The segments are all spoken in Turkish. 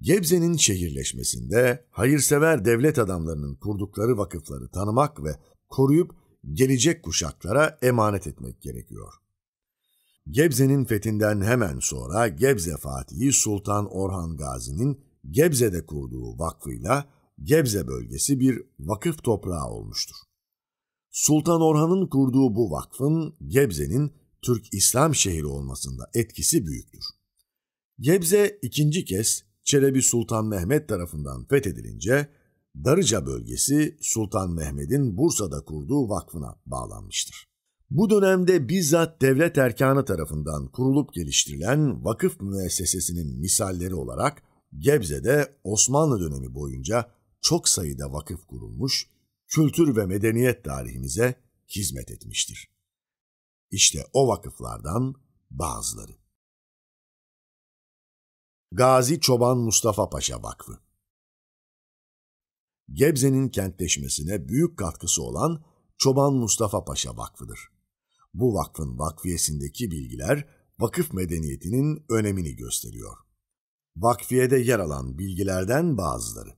Gebze'nin şehirleşmesinde hayırsever devlet adamlarının kurdukları vakıfları tanımak ve koruyup gelecek kuşaklara emanet etmek gerekiyor. Gebze'nin fethinden hemen sonra Gebze Fatihi Sultan Orhan Gazi'nin Gebze'de kurduğu vakfıyla Gebze bölgesi bir vakıf toprağı olmuştur. Sultan Orhan'ın kurduğu bu vakfın Gebze'nin Türk İslam şehri olmasında etkisi büyüktür. Gebze ikinci kez Çelebi Sultan Mehmet tarafından fethedilince Darıca bölgesi Sultan Mehmet'in Bursa'da kurduğu vakfına bağlanmıştır. Bu dönemde bizzat devlet erkanı tarafından kurulup geliştirilen vakıf müessesesinin misalleri olarak Gebze'de Osmanlı dönemi boyunca çok sayıda vakıf kurulmuş, kültür ve medeniyet tarihimize hizmet etmiştir. İşte o vakıflardan bazıları. Gazi Çoban Mustafa Paşa Vakfı. Gebze'nin kentleşmesine büyük katkısı olan Çoban Mustafa Paşa Vakfı'dır. Bu vakfın vakfiyesindeki bilgiler vakıf medeniyetinin önemini gösteriyor. Vakfiyede yer alan bilgilerden bazıları.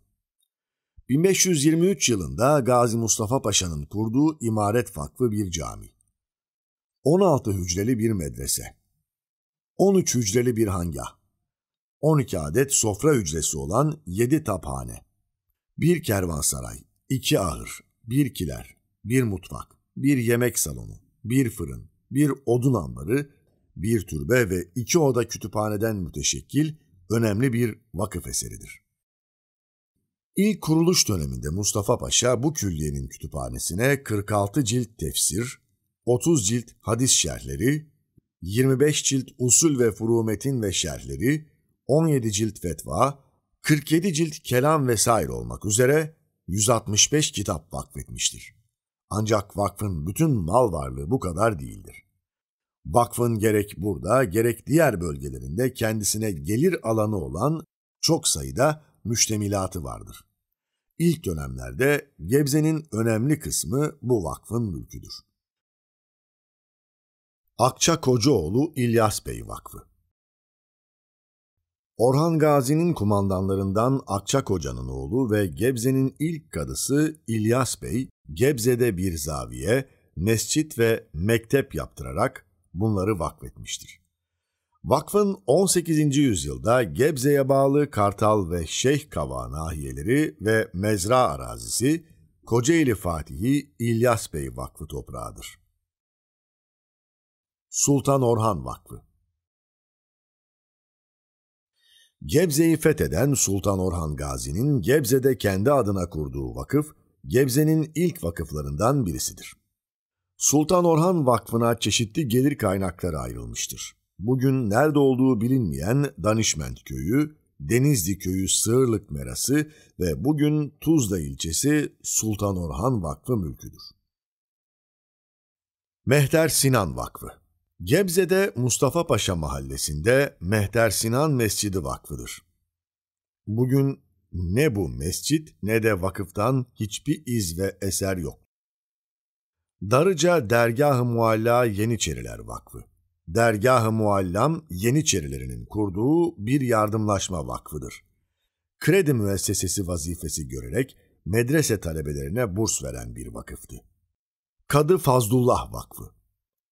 1523 yılında Gazi Mustafa Paşa'nın kurduğu imaret Vakfı bir cami. 16 hücreli bir medrese. 13 hücreli bir hangah. 12 adet sofra hücresi olan 7 taphane, bir kervansaray, iki ahır, bir kiler, bir mutfak, bir yemek salonu, bir fırın, bir odun ambarı, bir türbe ve iki oda kütüphaneden müteşekkil önemli bir vakıf eseridir. İlk kuruluş döneminde Mustafa Paşa bu külliyenin kütüphanesine 46 cilt tefsir, 30 cilt hadis şerhleri, 25 cilt usul ve furumetin ve şerhleri, 17 cilt fetva, 47 cilt kelam vesaire olmak üzere 165 kitap vakfetmiştir. Ancak vakfın bütün mal varlığı bu kadar değildir. Vakfın gerek burada gerek diğer bölgelerinde kendisine gelir alanı olan çok sayıda müştemilatı vardır. İlk dönemlerde Gebze'nin önemli kısmı bu vakfın mülküdür. Akça Kocaoğlu İlyas Bey Vakfı Orhan Gazi'nin kumandanlarından Akçakoca'nın oğlu ve Gebze'nin ilk kadısı İlyas Bey, Gebze'de bir zaviye, mescit ve mektep yaptırarak bunları vakfetmiştir. Vakfın 18. yüzyılda Gebze'ye bağlı Kartal ve Şeyh Kava nahiyeleri ve mezra arazisi Kocaeli Fatihi İlyas Bey Vakfı toprağıdır. Sultan Orhan Vakfı Gebze'yi fetheden Sultan Orhan Gazi'nin Gebze'de kendi adına kurduğu vakıf, Gebze'nin ilk vakıflarından birisidir. Sultan Orhan Vakfı'na çeşitli gelir kaynakları ayrılmıştır. Bugün nerede olduğu bilinmeyen Danişment Köyü, Denizli Köyü Sığırlık Merası ve bugün Tuzla ilçesi Sultan Orhan Vakfı mülküdür. Mehter Sinan Vakfı Gebze'de Mustafa Paşa mahallesinde Mehter Sinan Mescidi Vakfı'dır. Bugün ne bu mescit ne de vakıftan hiçbir iz ve eser yok. Darıca Dergah-ı Mualla Yeniçeriler Vakfı. Dergah-ı Muallam Yeniçerilerinin kurduğu bir yardımlaşma vakfıdır. Kredi müessesesi vazifesi görerek medrese talebelerine burs veren bir vakıftı. Kadı Fazlullah Vakfı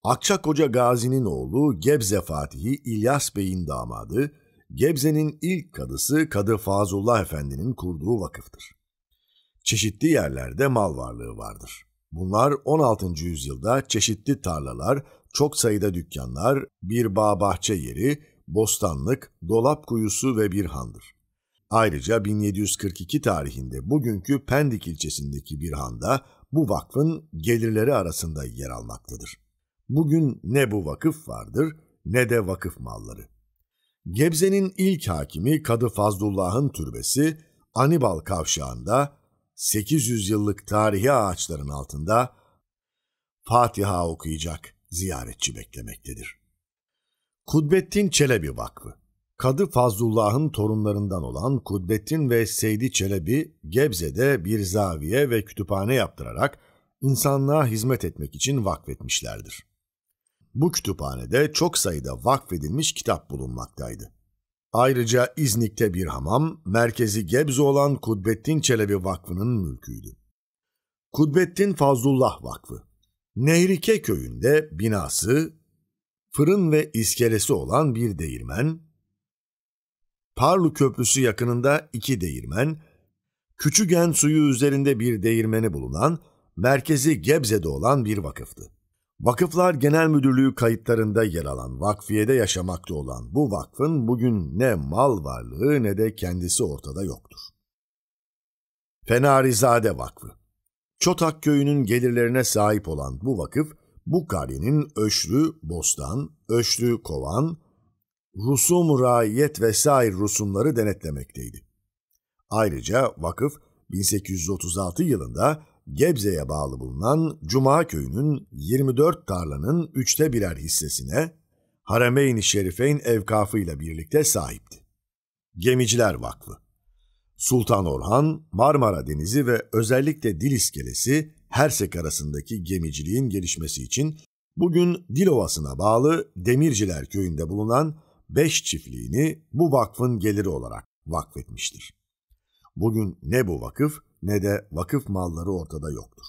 Akçakoca Gazi'nin oğlu Gebze Fatihi İlyas Bey'in damadı, Gebze'nin ilk kadısı Kadı Fazullah Efendi'nin kurduğu vakıftır. Çeşitli yerlerde mal varlığı vardır. Bunlar 16. yüzyılda çeşitli tarlalar, çok sayıda dükkanlar, bir bağ bahçe yeri, bostanlık, dolap kuyusu ve bir handır. Ayrıca 1742 tarihinde bugünkü Pendik ilçesindeki bir handa bu vakfın gelirleri arasında yer almaktadır. Bugün ne bu vakıf vardır ne de vakıf malları. Gebze'nin ilk hakimi Kadı Fazlullah'ın türbesi Anibal Kavşağı'nda 800 yıllık tarihi ağaçların altında Fatiha okuyacak ziyaretçi beklemektedir. Kudbettin Çelebi Vakfı Kadı Fazlullah'ın torunlarından olan Kudbettin ve Seydi Çelebi, Gebze'de bir zaviye ve kütüphane yaptırarak insanlığa hizmet etmek için vakfetmişlerdir. Bu kütüphanede çok sayıda vakfedilmiş kitap bulunmaktaydı. Ayrıca İznik'te bir hamam, merkezi Gebze olan Kudbettin Çelebi Vakfı'nın mülküydü. Kudbettin Fazlullah Vakfı, Nehrike köyünde binası, fırın ve iskelesi olan bir değirmen, Parlu Köprüsü yakınında iki değirmen, Küçügen suyu üzerinde bir değirmeni bulunan, merkezi Gebze'de olan bir vakıftı. Vakıflar Genel Müdürlüğü kayıtlarında yer alan vakfiyede yaşamakta olan bu vakfın bugün ne mal varlığı ne de kendisi ortada yoktur. Fenarizade Vakfı Çotak köyünün gelirlerine sahip olan bu vakıf, bu karenin Öşrü Bostan, Öşrü Kovan, Rusum Raiyet vesaire rusumları denetlemekteydi. Ayrıca vakıf 1836 yılında Gebze'ye bağlı bulunan Cuma köyünün 24 tarlanın üçte birer hissesine Harameyn-i Şerifeyn evkafıyla birlikte sahipti. Gemiciler Vakfı Sultan Orhan, Marmara Denizi ve özellikle Dil İskelesi, Hersek arasındaki gemiciliğin gelişmesi için bugün Dilovası'na bağlı Demirciler Köyü'nde bulunan 5 çiftliğini bu vakfın geliri olarak vakfetmiştir. Bugün ne bu vakıf ne de vakıf malları ortada yoktur.